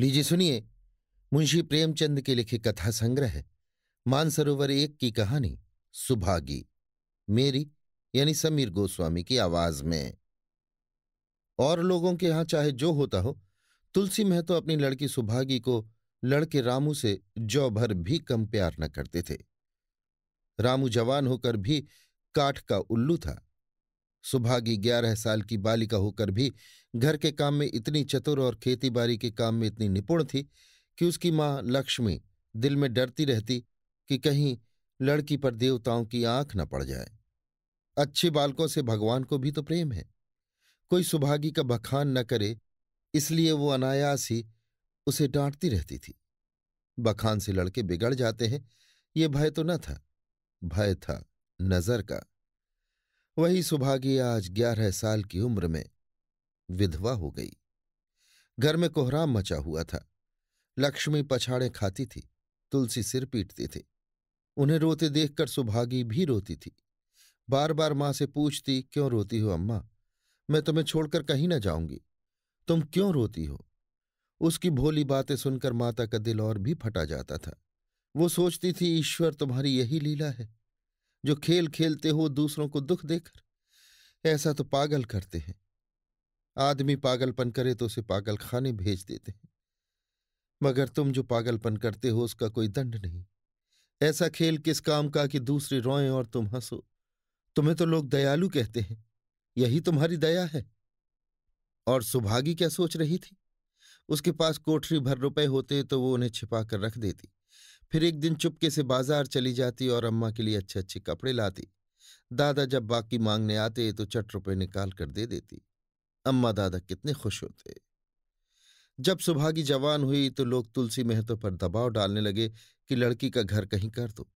लीजिए सुनिए मुंशी प्रेमचंद के लिखे कथा संग्रह मानसरोवर एक की कहानी सुभागी मेरी यानी समीर गोस्वामी की आवाज में और लोगों के यहां चाहे जो होता हो तुलसी महतो अपनी लड़की सुभागी को लड़के रामू से जौ भर भी कम प्यार न करते थे रामू जवान होकर भी काठ का उल्लू था सुभागी ग्यारह साल की बालिका होकर भी घर के काम में इतनी चतुर और खेतीबारी के काम में इतनी निपुण थी कि उसकी माँ लक्ष्मी दिल में डरती रहती कि कहीं लड़की पर देवताओं की आंख न पड़ जाए अच्छे बालकों से भगवान को भी तो प्रेम है कोई सुभागी का बखान न करे इसलिए वो अनायास ही उसे डांटती रहती थी बखान से लड़के बिगड़ जाते हैं ये भय तो न था भय था नजर का वही सुभागी आज ग्यारह साल की उम्र में विधवा हो गई घर में कोहराम मचा हुआ था लक्ष्मी पछाड़े खाती थी तुलसी सिर पीटते थे उन्हें रोते देखकर सुभागी भी रोती थी बार बार माँ से पूछती क्यों रोती हो अम्मा मैं तुम्हें छोड़कर कहीं ना जाऊंगी तुम क्यों रोती हो उसकी भोली बातें सुनकर माता का दिल और भी फटा जाता था वो सोचती थी ईश्वर तुम्हारी यही लीला है जो खेल खेलते हो दूसरों को दुख देकर ऐसा तो पागल करते हैं आदमी पागलपन करे तो उसे पागल खाने भेज देते हैं मगर तुम जो पागलपन करते हो उसका कोई दंड नहीं ऐसा खेल किस काम का कि दूसरे रोए और तुम हंसो तुम्हें तो लोग दयालु कहते हैं यही तुम्हारी दया है और सुभागी क्या सोच रही थी उसके पास कोठरी भर रुपए होते तो वो उन्हें छिपा कर रख देती फिर एक दिन चुपके से बाजार चली जाती और अम्मा के लिए अच्छे अच्छे कपड़े लाती दादा जब बाकी मांगने आते तो चट रुपए निकाल कर दे देती अम्मा दादा कितने खुश होते जब सुभागी जवान हुई तो लोग तुलसी मेहतो पर दबाव डालने लगे कि लड़की का घर कहीं कर दो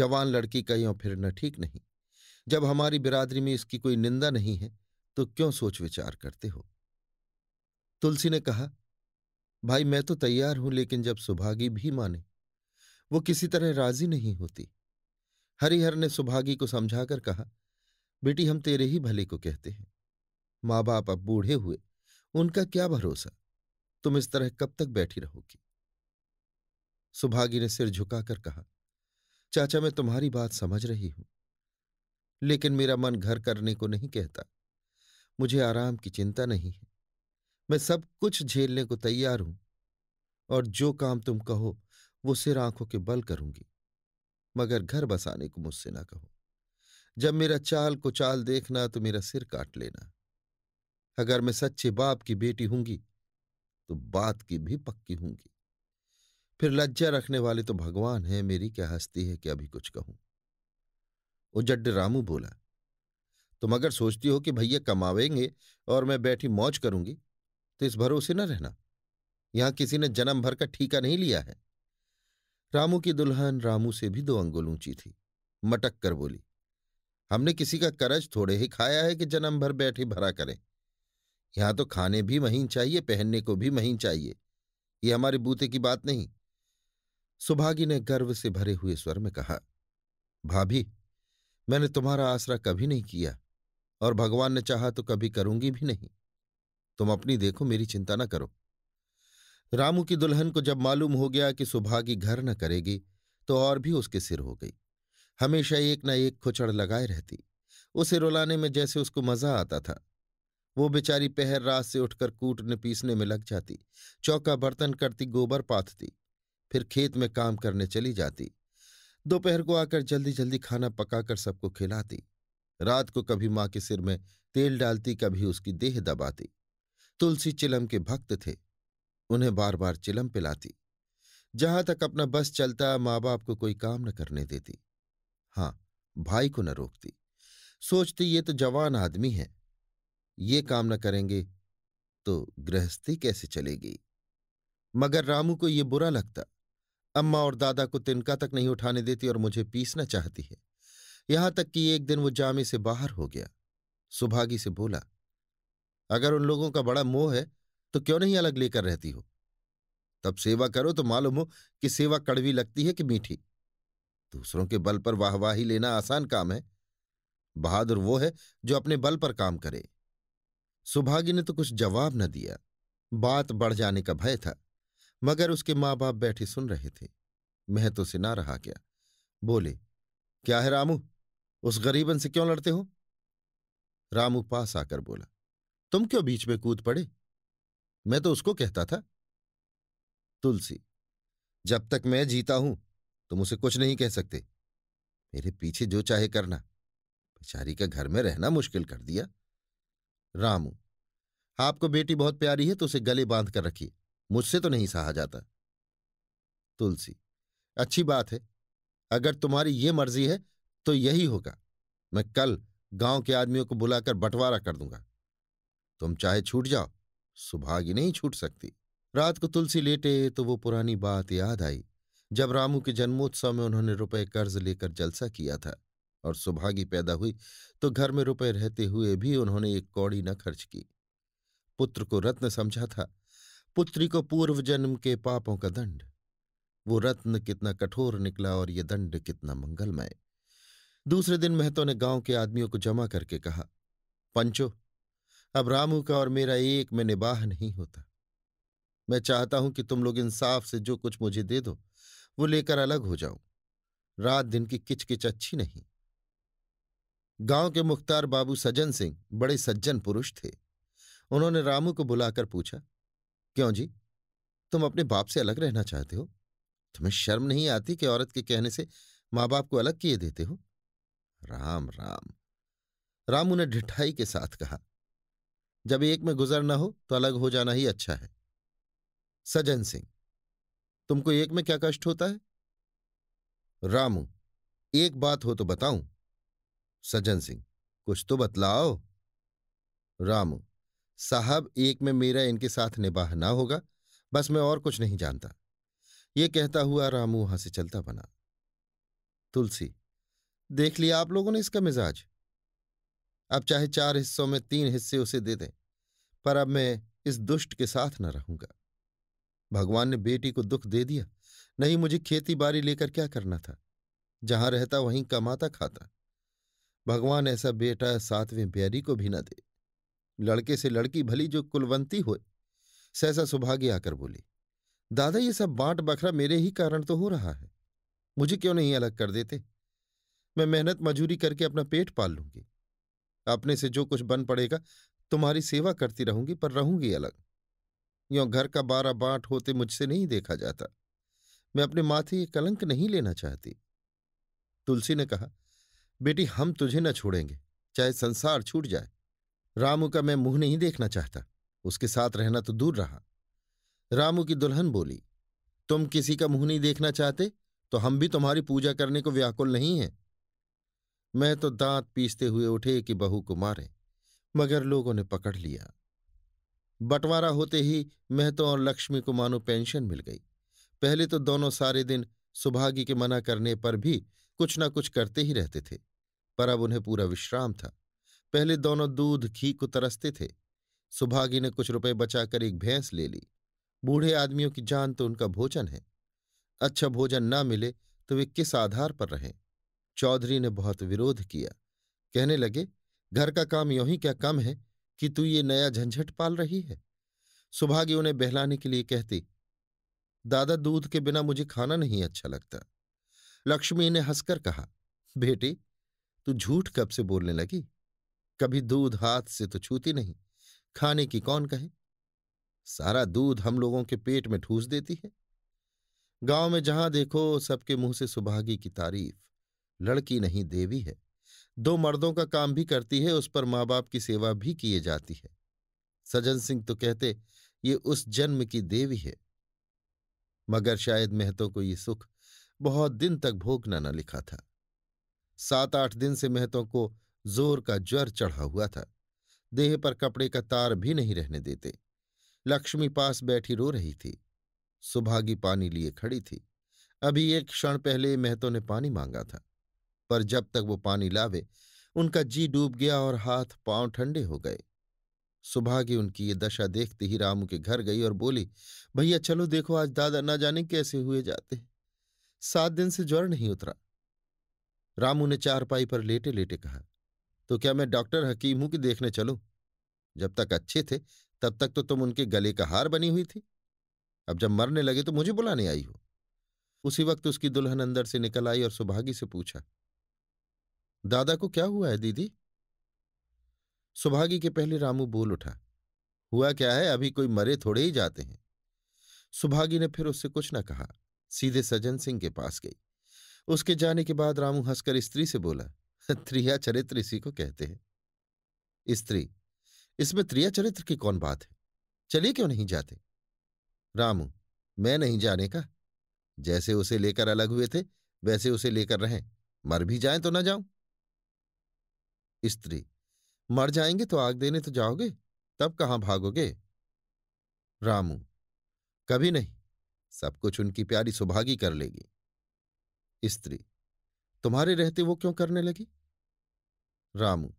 जवान लड़की का यों न ठीक नहीं जब हमारी बिरादरी में इसकी कोई निंदा नहीं है तो क्यों सोच विचार करते हो तुलसी ने कहा भाई मैं तो तैयार हूं लेकिन जब सुभागी भी माने वो किसी तरह राजी नहीं होती हरिहर ने सुभागी को समझाकर कहा बेटी हम तेरे ही भले को कहते हैं माँ बाप अब बूढ़े हुए उनका क्या भरोसा तुम इस तरह कब तक बैठी रहोगी सुभागी ने सिर झुकाकर कहा चाचा मैं तुम्हारी बात समझ रही हूं लेकिन मेरा मन घर करने को नहीं कहता मुझे आराम की चिंता नहीं है मैं सब कुछ झेलने को तैयार हूं और जो काम तुम कहो वो सिर आंखों के बल करूंगी मगर घर बसाने को मुझसे ना कहो जब मेरा चाल को चाल देखना तो मेरा सिर काट लेना अगर मैं सच्चे बाप की बेटी होंगी तो बात की भी पक्की होंगी फिर लज्जा रखने वाले तो भगवान है मेरी क्या हस्ती है कि अभी कुछ कहूं उजड्ड रामू बोला तुम अगर सोचती हो कि भैया कमावेंगे और मैं बैठी मौज करूंगी तो इस भरोसे न रहना यहां किसी ने जन्म भर का ठीका नहीं लिया है रामू की दुल्हन रामू से भी दो अंगुल ऊंची थी मटक कर बोली हमने किसी का करज थोड़े ही खाया है कि जन्म भर बैठे भरा करें यहां तो खाने भी महीन चाहिए पहनने को भी महीन चाहिए ये हमारे बूते की बात नहीं सुभागी ने गर्व से भरे हुए स्वर में कहा भाभी मैंने तुम्हारा आसरा कभी नहीं किया और भगवान ने चाहा तो कभी करूंगी भी नहीं तुम अपनी देखो मेरी चिंता ना करो रामू की दुल्हन को जब मालूम हो गया कि सुभागी घर न करेगी तो और भी उसके सिर हो गई हमेशा एक न एक खुचड़ लगाए रहती उसे रुलाने में जैसे उसको मजा आता था वो बेचारी पहर रात से उठकर कूटने पीसने में लग जाती चौका बर्तन करती गोबर पाथती फिर खेत में काम करने चली जाती दोपहर को आकर जल्दी जल्दी खाना पकाकर सबको खिलाती रात को कभी माँ के सिर में तेल डालती कभी उसकी देह दबाती तुलसी चिलम के भक्त थे उन्हें बार बार चिलम पिलाती जहां तक अपना बस चलता माँ बाप को कोई काम न करने देती हाँ भाई को न रोकती सोचती ये तो जवान आदमी है ये काम न करेंगे तो गृहस्थी कैसे चलेगी मगर रामू को ये बुरा लगता अम्मा और दादा को तिनका तक नहीं उठाने देती और मुझे पीसना चाहती है यहां तक कि एक दिन वो जामे से बाहर हो गया सुभागी से बोला अगर उन लोगों का बड़ा मोह है तो क्यों नहीं अलग लेकर रहती हो तब सेवा करो तो मालूम हो कि सेवा कड़वी लगती है कि मीठी दूसरों के बल पर वाहवाही लेना आसान काम है बहादुर वो है जो अपने बल पर काम करे सुभागी ने तो कुछ जवाब न दिया बात बढ़ जाने का भय था मगर उसके माँ बाप बैठे सुन रहे थे मैं तो से ना रहा क्या बोले क्या है रामू उस गरीबन से क्यों लड़ते हो रामू पास आकर बोला तुम क्यों बीच में कूद पड़े मैं तो उसको कहता था तुलसी जब तक मैं जीता हूं तुम उसे कुछ नहीं कह सकते मेरे पीछे जो चाहे करना बेचारी का घर में रहना मुश्किल कर दिया रामू आपको बेटी बहुत प्यारी है तो उसे गले बांध कर रखिए मुझसे तो नहीं सहा जाता तुलसी अच्छी बात है अगर तुम्हारी ये मर्जी है तो यही होगा मैं कल गांव के आदमियों को बुलाकर बंटवारा कर दूंगा तुम चाहे छूट जाओ सुभागी नहीं छूट सकती रात को तुलसी लेटे तो वो पुरानी बात याद आई जब रामू के जन्मोत्सव में उन्होंने रुपए कर्ज लेकर जलसा किया था और सुभागी पैदा हुई तो घर में रुपए रहते हुए भी उन्होंने एक कौड़ी न खर्च की पुत्र को रत्न समझा था पुत्री को पूर्व जन्म के पापों का दंड वो रत्न कितना कठोर निकला और ये दंड कितना मंगलमय दूसरे दिन महतो ने गांव के आदमियों को जमा करके कहा पंचो अब रामू का और मेरा एक में निबाह नहीं होता मैं चाहता हूं कि तुम लोग इंसाफ से जो कुछ मुझे दे दो वो लेकर अलग हो जाऊं रात दिन की किचकिच अच्छी नहीं गांव के मुख्तार बाबू सज्जन सिंह बड़े सज्जन पुरुष थे उन्होंने रामू को बुलाकर पूछा क्यों जी तुम अपने बाप से अलग रहना चाहते हो तुम्हें शर्म नहीं आती कि औरत के कहने से माँ बाप को अलग किए देते हो राम राम रामू ने ढिठाई के साथ कहा जब एक में गुजर ना हो तो अलग हो जाना ही अच्छा है सजन सिंह तुमको एक में क्या कष्ट होता है रामू एक बात हो तो बताऊं सज्जन सिंह कुछ तो बतलाओ रामू साहब एक में मेरा इनके साथ निबाह ना होगा बस मैं और कुछ नहीं जानता ये कहता हुआ रामू वहां से चलता बना तुलसी देख लिया आप लोगों ने इसका मिजाज अब चाहे चार हिस्सों में तीन हिस्से उसे दे दें पर अब मैं इस दुष्ट के साथ न रहूंगा भगवान ने बेटी को दुख दे दिया नहीं मुझे खेती बाड़ी लेकर क्या करना था जहां रहता वहीं कमाता खाता भगवान ऐसा बेटा सातवें बैरी को भी न दे लड़के से लड़की भली जो कुलवंती हो सहसा सुभागी आकर बोली दादा ये सब बांट बखरा मेरे ही कारण तो हो रहा है मुझे क्यों नहीं अलग कर देते मैं मेहनत मजूरी करके अपना पेट पाल लूंगी अपने से जो कुछ बन पड़ेगा तुम्हारी सेवा करती रहूंगी पर रहूंगी अलग यो घर का बारह बांट होते मुझसे नहीं देखा जाता मैं अपने माथे ये कलंक नहीं लेना चाहती तुलसी ने कहा बेटी हम तुझे न छोड़ेंगे चाहे संसार छूट जाए रामू का मैं मुंह नहीं देखना चाहता उसके साथ रहना तो दूर रहा रामू की दुल्हन बोली तुम किसी का मुंह नहीं देखना चाहते तो हम भी तुम्हारी पूजा करने को व्याकुल नहीं हैं मैं तो दांत पीसते हुए उठे कि बहू को मारे मगर लोगों ने पकड़ लिया बंटवारा होते ही महतो और लक्ष्मी को मानो पेंशन मिल गई पहले तो दोनों सारे दिन सुभागी के मना करने पर भी कुछ ना कुछ करते ही रहते थे पर अब उन्हें पूरा विश्राम था पहले दोनों दूध घी को तरसते थे सुभागी ने कुछ रुपए बचाकर एक भैंस ले ली बूढ़े आदमियों की जान तो उनका भोजन है अच्छा भोजन ना मिले तो वे किस आधार पर रहें चौधरी ने बहुत विरोध किया कहने लगे घर का काम यू ही क्या कम है कि तू ये नया झंझट पाल रही है सुभागी उन्हें बहलाने के लिए कहती दादा दूध के बिना मुझे खाना नहीं अच्छा लगता लक्ष्मी ने हंसकर कहा बेटी तू झूठ कब से बोलने लगी कभी दूध हाथ से तो छूती नहीं खाने की कौन कहे सारा दूध हम लोगों के पेट में ठूस देती है गांव में जहां देखो सबके मुंह से सुभागी की तारीफ लड़की नहीं देवी है दो मर्दों का काम भी करती है उस पर मां बाप की सेवा भी किए जाती है सजन सिंह तो कहते ये उस जन्म की देवी है मगर शायद मेहतों को ये सुख बहुत दिन तक भोगना न लिखा था सात आठ दिन से मेहतों को जोर का ज्वर चढ़ा हुआ था देह पर कपड़े का तार भी नहीं रहने देते लक्ष्मी पास बैठी रो रही थी सुभागी पानी लिए खड़ी थी अभी एक क्षण पहले महतो ने पानी मांगा था पर जब तक वो पानी लावे उनका जी डूब गया और हाथ पांव ठंडे हो गए सुभागी उनकी ये दशा देखते ही रामू के घर गई और बोली भैया चलो देखो आज दादा ना जाने कैसे हुए जाते सात दिन से ज्वर नहीं उतरा रामू ने चारपाई पर लेटे लेटे कहा तो क्या मैं डॉक्टर हकीम हूं कि देखने चलो जब तक अच्छे थे तब तक तो तुम उनके गले का हार बनी हुई थी अब जब मरने लगे तो मुझे बुलाने आई हो उसी वक्त उसकी दुल्हन अंदर से निकल आई और सुभागी से पूछा दादा को क्या हुआ है दीदी सुभागी के पहले रामू बोल उठा हुआ क्या है अभी कोई मरे थोड़े ही जाते हैं सुभागी ने फिर उससे कुछ न कहा सीधे सज्जन सिंह के पास गई उसके जाने के बाद रामू हंसकर स्त्री से बोला त्रिया चरित्र इसी को कहते हैं स्त्री इसमें त्रिया चरित्र की कौन बात है चलिए क्यों नहीं जाते रामू मैं नहीं जाने का जैसे उसे लेकर अलग हुए थे वैसे उसे लेकर रहें मर भी जाए तो ना जाऊं स्त्री मर जाएंगे तो आग देने तो जाओगे तब कहां भागोगे रामू कभी नहीं सब कुछ उनकी प्यारी सुभागी कर लेगी स्त्री तुम्हारे रहते वो क्यों करने लगी रामू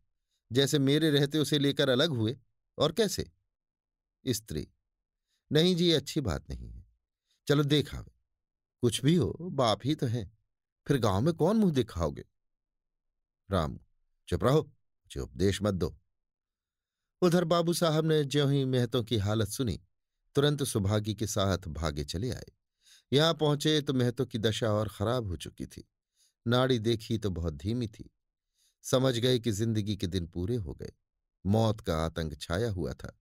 जैसे मेरे रहते उसे लेकर अलग हुए और कैसे स्त्री नहीं जी अच्छी बात नहीं है चलो देखावे कुछ भी हो बाप ही तो है फिर गांव में कौन मुंह दिखाओगे राम चुप रहो मुझे उपदेश मत दो उधर बाबू साहब ने ज्यों ही मेहतों की हालत सुनी तुरंत सुभागी के साथ भागे चले आए यहां पहुंचे तो महतो की दशा और खराब हो चुकी थी नाड़ी देखी तो बहुत धीमी थी समझ गए कि जिंदगी के दिन पूरे हो गए मौत का आतंक छाया हुआ था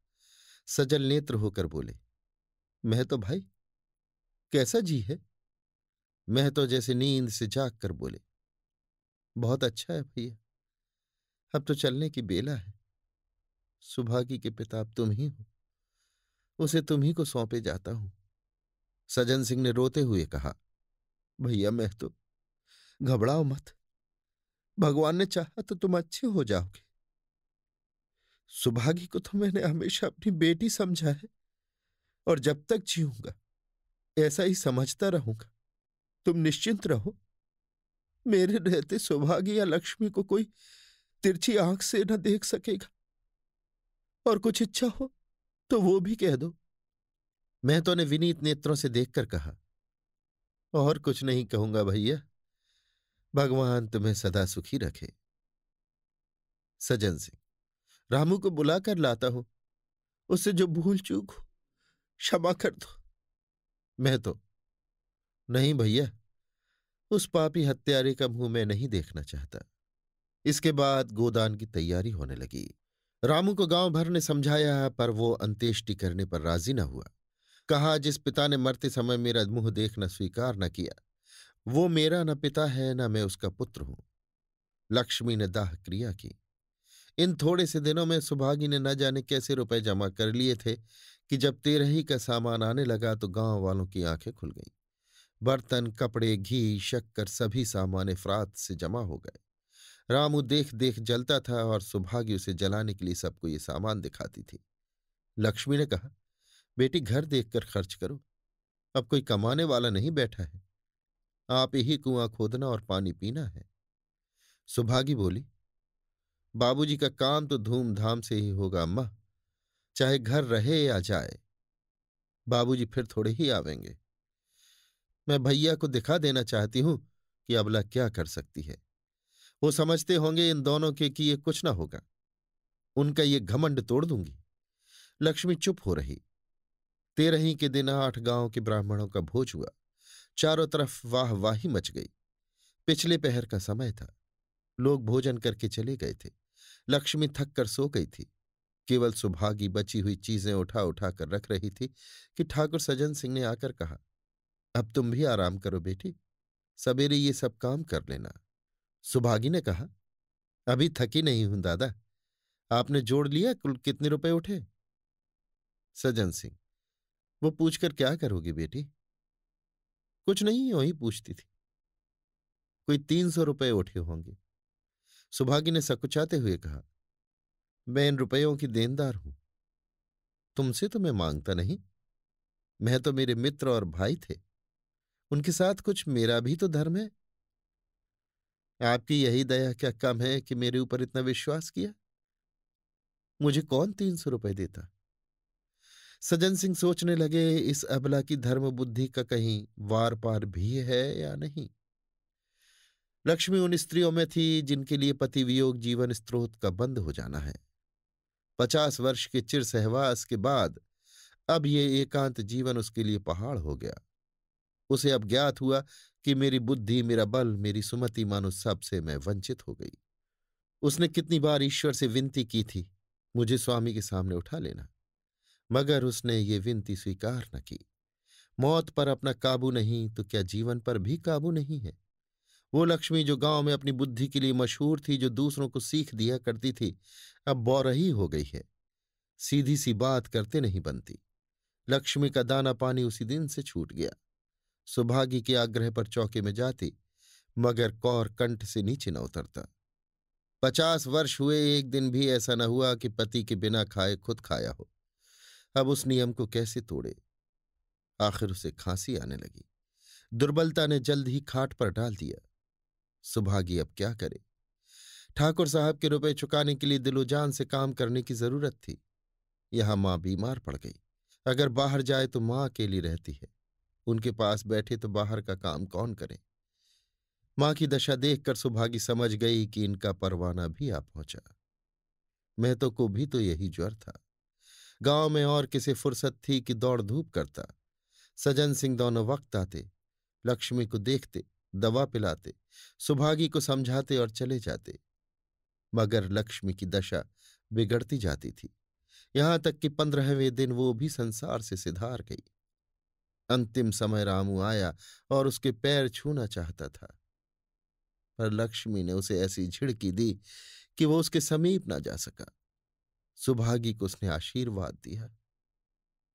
सजल नेत्र होकर बोले मैं तो भाई कैसा जी है मैं तो जैसे नींद से जाग कर बोले बहुत अच्छा है भैया अब तो चलने की बेला है सुभागी के पिता तुम ही हो उसे तुम्ही को सौंपे जाता हूं सजन सिंह ने रोते हुए कहा भैया मैं तो घबराओ मत भगवान ने चाहा तो तुम अच्छे हो जाओगे सुभागी को तो मैंने हमेशा अपनी बेटी समझा है और जब तक जीऊंगा ऐसा ही समझता रहूंगा तुम निश्चिंत रहो मेरे रहते सुभागी या लक्ष्मी को कोई तिरछी आंख से न देख सकेगा और कुछ इच्छा हो तो वो भी कह दो महतो ने विनीत नेत्रों से देखकर कहा और कुछ नहीं कहूंगा भैया भगवान तुम्हें सदा सुखी रखे सजन सिंह रामू को बुलाकर लाता हूं उससे जो भूल चूक हो क्षमा कर दो मैं तो नहीं भैया उस पापी हत्यारे का मुंह मैं नहीं देखना चाहता इसके बाद गोदान की तैयारी होने लगी रामू को गांव भर ने समझाया पर वो अंत्येष्टि करने पर राजी न हुआ कहा जिस पिता ने मरते समय मेरा मुंह देखना स्वीकार न किया वो मेरा न पिता है न मैं उसका पुत्र हूं लक्ष्मी ने दाह क्रिया की इन थोड़े से दिनों में सुभागी ने न जाने कैसे रुपए जमा कर लिए थे कि जब तेरही का सामान आने लगा तो गांव वालों की आंखें खुल गईं बर्तन कपड़े घी शक्कर सभी सामान अफरात से जमा हो गए रामू देख देख जलता था और सुभागी उसे जलाने के लिए सबको ये सामान दिखाती थी लक्ष्मी ने कहा बेटी घर देखकर खर्च करो अब कोई कमाने वाला नहीं बैठा है आप ही कुआं खोदना और पानी पीना है सुभागी बोली बाबूजी का काम तो धूमधाम से ही होगा अम्मा चाहे घर रहे या जाए बाबूजी फिर थोड़े ही आवेंगे मैं भैया को दिखा देना चाहती हूं कि अबला क्या कर सकती है वो समझते होंगे इन दोनों के कि ये कुछ ना होगा उनका ये घमंड तोड़ दूंगी लक्ष्मी चुप हो रही तेरही के दिन आठ गांव के ब्राह्मणों का भोज हुआ चारों तरफ वाह वाही मच गई पिछले पहर का समय था लोग भोजन करके चले गए थे लक्ष्मी थक कर सो गई थी केवल सुभागी बची हुई चीजें उठा उठा कर रख रही थी कि ठाकुर सज्जन सिंह ने आकर कहा अब तुम भी आराम करो बेटी सवेरे ये सब काम कर लेना सुभागी ने कहा अभी थकी नहीं हूं दादा आपने जोड़ लिया कुल कितने रुपए उठे सज्जन सिंह वो पूछकर क्या करोगी बेटी कुछ नहीं यो ही पूछती थी कोई तीन सौ रुपये उठे होंगे सुभागी ने सकुचाते हुए कहा मैं इन रुपयों की देनदार हूं तुमसे तो मैं मांगता नहीं मैं तो मेरे मित्र और भाई थे उनके साथ कुछ मेरा भी तो धर्म है आपकी यही दया क्या कम है कि मेरे ऊपर इतना विश्वास किया मुझे कौन तीन सौ रुपये देता सज्जन सिंह सोचने लगे इस अबला की धर्म बुद्धि का कहीं वार पार भी है या नहीं लक्ष्मी उन स्त्रियों में थी जिनके लिए पति वियोग जीवन स्त्रोत का बंद हो जाना है पचास वर्ष के चिर सहवास के बाद अब ये एकांत जीवन उसके लिए पहाड़ हो गया उसे अब ज्ञात हुआ कि मेरी बुद्धि मेरा बल मेरी सुमति मानो सबसे मैं वंचित हो गई उसने कितनी बार ईश्वर से विनती की थी मुझे स्वामी के सामने उठा लेना मगर उसने ये विनती स्वीकार न की मौत पर अपना काबू नहीं तो क्या जीवन पर भी काबू नहीं है वो लक्ष्मी जो गांव में अपनी बुद्धि के लिए मशहूर थी जो दूसरों को सीख दिया करती थी अब बौरही हो गई है सीधी सी बात करते नहीं बनती लक्ष्मी का दाना पानी उसी दिन से छूट गया सुभागी के आग्रह पर चौके में जाती मगर कौर कंठ से नीचे न उतरता पचास वर्ष हुए एक दिन भी ऐसा न हुआ कि पति के बिना खाए खुद खाया हो अब उस नियम को कैसे तोड़े आखिर उसे खांसी आने लगी दुर्बलता ने जल्द ही खाट पर डाल दिया सुभागी अब क्या करे ठाकुर साहब के रुपए चुकाने के लिए दिलोजान से काम करने की जरूरत थी यहां मां बीमार पड़ गई अगर बाहर जाए तो मां अकेली रहती है उनके पास बैठे तो बाहर का काम कौन करे मां की दशा देखकर सुभागी समझ गई कि इनका परवाना भी आ पहुंचा मैं तो को भी तो यही ज्वर था गांव में और किसी फुर्सत थी कि दौड़ धूप करता सजन सिंह दोनों वक्त आते लक्ष्मी को देखते दवा पिलाते सुभागी को समझाते और चले जाते मगर लक्ष्मी की दशा बिगड़ती जाती थी यहां तक कि पंद्रहवें दिन वो भी संसार से सिधार गई अंतिम समय रामू आया और उसके पैर छूना चाहता था पर लक्ष्मी ने उसे ऐसी झिड़की दी कि वो उसके समीप ना जा सका सुभागी को उसने आशीर्वाद दिया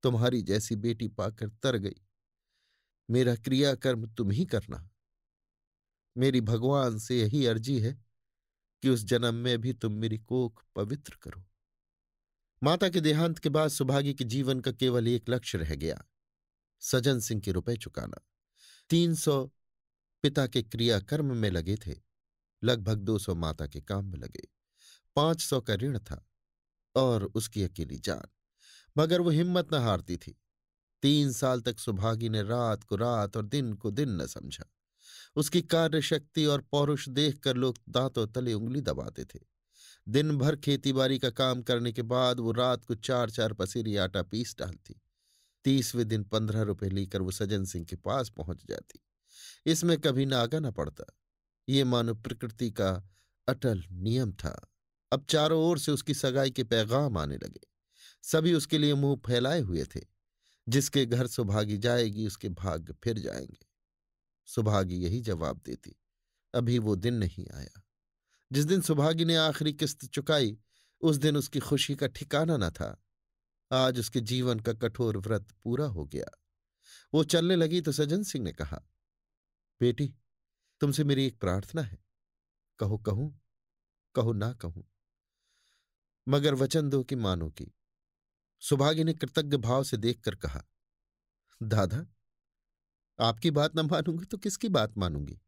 तुम्हारी जैसी बेटी पाकर तर गई मेरा क्रियाकर्म तुम ही करना मेरी भगवान से यही अर्जी है कि उस जन्म में भी तुम मेरी कोख पवित्र करो माता के देहांत के बाद सुभागी के जीवन का केवल एक लक्ष्य रह गया सजन सिंह के रुपए चुकाना तीन सौ पिता के क्रियाकर्म में लगे थे लगभग दो सौ माता के काम में लगे पांच सौ का ऋण था और उसकी अकेली जान मगर वो हिम्मत न हारती थी तीन साल तक सुभागी ने रात को रात और दिन को दिन न समझा उसकी कार्यशक्ति और पौरुष देखकर लोग दांतों तले उंगली दबाते थे दिन भर खेतीबारी का काम करने के बाद वो रात को चार चार पसीरी आटा पीस डालती तीसवें दिन पंद्रह रुपए लेकर वो सज्जन सिंह के पास पहुंच जाती इसमें कभी नागा न पड़ता ये मानो प्रकृति का अटल नियम था अब चारों ओर से उसकी सगाई के पैगाम आने लगे सभी उसके लिए मुंह फैलाए हुए थे जिसके घर सुभागी जाएगी उसके भाग्य फिर जाएंगे सुभागी यही जवाब देती अभी वो दिन नहीं आया जिस दिन सुभागी ने आखिरी किस्त चुकाई उस दिन उसकी खुशी का ठिकाना न था आज उसके जीवन का कठोर व्रत पूरा हो गया वो चलने लगी तो सज्जन सिंह ने कहा बेटी तुमसे मेरी एक प्रार्थना है कहो कहूं कहो ना कहूं मगर वचन दो कि मानोगी सुभागी ने कृतज्ञ भाव से देखकर कहा दादा आपकी बात ना मानूंगी तो किसकी बात मानूंगी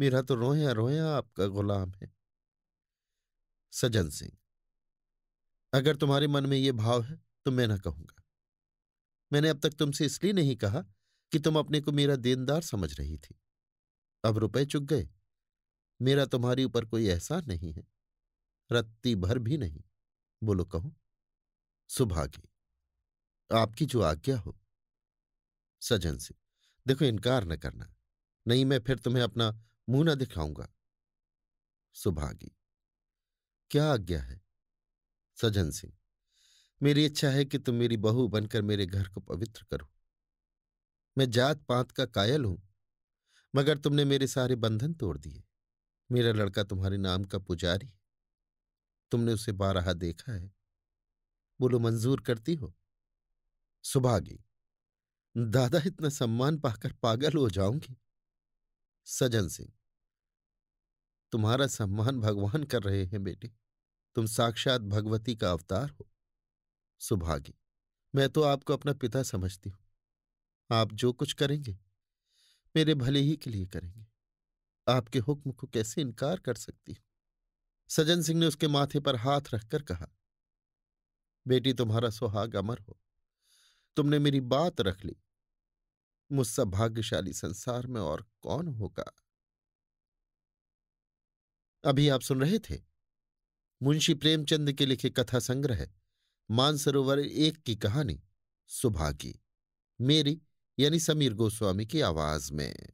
मेरा तो रोया रोया आपका गुलाम है सजन सिंह अगर तुम्हारे मन में ये भाव है तो मैं ना कहूंगा मैंने अब तक तुमसे इसलिए नहीं कहा कि तुम अपने को मेरा देनदार समझ रही थी अब रुपए चुग गए मेरा तुम्हारी ऊपर कोई एहसान नहीं है रत्ती भर भी नहीं बोलो कहो सुभागी आपकी जो आज्ञा हो सजन से देखो इनकार न करना नहीं मैं फिर तुम्हें अपना मुंह न दिखाऊंगा सुभागी क्या आज्ञा है सजन सिंह मेरी इच्छा है कि तुम मेरी बहू बनकर मेरे घर को पवित्र करो मैं जात पात का कायल हूं मगर तुमने मेरे सारे बंधन तोड़ दिए मेरा लड़का तुम्हारे नाम का पुजारी तुमने उसे बारहा देखा है बोलो मंजूर करती हो सुभागी दादा इतना सम्मान पाकर पागल हो जाऊंगी सजन सिंह तुम्हारा सम्मान भगवान कर रहे हैं बेटे तुम साक्षात भगवती का अवतार हो सुभागी मैं तो आपको अपना पिता समझती हूं आप जो कुछ करेंगे मेरे भले ही के लिए करेंगे आपके हुक्म को कैसे इनकार कर सकती हूं सजन सिंह ने उसके माथे पर हाथ रखकर कहा बेटी तुम्हारा सुहाग अमर हो तुमने मेरी बात रख ली मुझसे भाग्यशाली संसार में और कौन होगा अभी आप सुन रहे थे मुंशी प्रेमचंद के लिखे कथा संग्रह मानसरोवर एक की कहानी सुभागी मेरी यानी समीर गोस्वामी की आवाज में